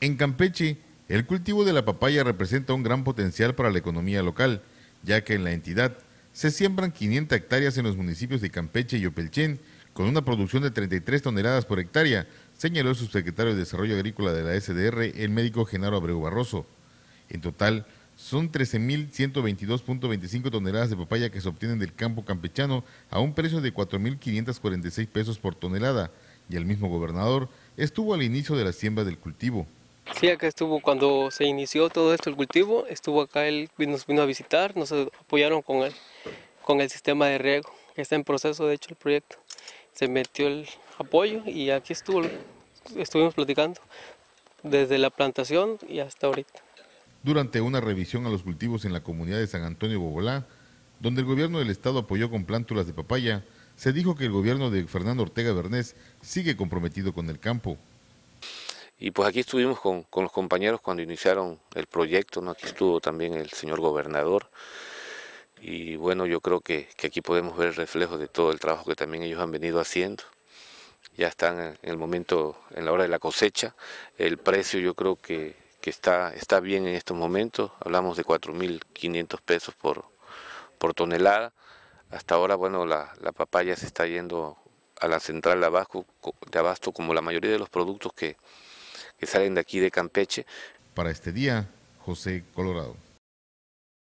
En Campeche, el cultivo de la papaya representa un gran potencial para la economía local, ya que en la entidad se siembran 500 hectáreas en los municipios de Campeche y Opelchen, con una producción de 33 toneladas por hectárea, señaló el subsecretario de Desarrollo Agrícola de la SDR, el médico Genaro Abreu Barroso. En total, son 13.122.25 toneladas de papaya que se obtienen del campo campechano a un precio de 4.546 pesos por tonelada, y el mismo gobernador estuvo al inicio de la siembra del cultivo. Sí, estuvo cuando se inició todo esto el cultivo, estuvo acá, él nos vino a visitar, nos apoyaron con el, con el sistema de riego, que está en proceso de hecho el proyecto. Se metió el apoyo y aquí estuvo, estuvimos platicando desde la plantación y hasta ahorita. Durante una revisión a los cultivos en la comunidad de San Antonio Bobolá, donde el gobierno del estado apoyó con plántulas de papaya, se dijo que el gobierno de Fernando Ortega Bernés sigue comprometido con el campo. Y pues aquí estuvimos con, los compañeros cuando iniciaron el proyecto, ¿no? aquí estuvo también el señor gobernador. Y bueno, yo creo que, aquí podemos ver el reflejo de todo el trabajo que también ellos han venido haciendo ya están en el momento, en la hora de la cosecha. El precio yo creo que, está, está bien en estos momentos, hablamos de 4.500 pesos por, por tonelada. Hasta ahora, bueno, la, papaya se está yendo a la central de abasto, de abasto como la mayoría de los productos que, que salen de aquí de Campeche. Para este día, José Colorado.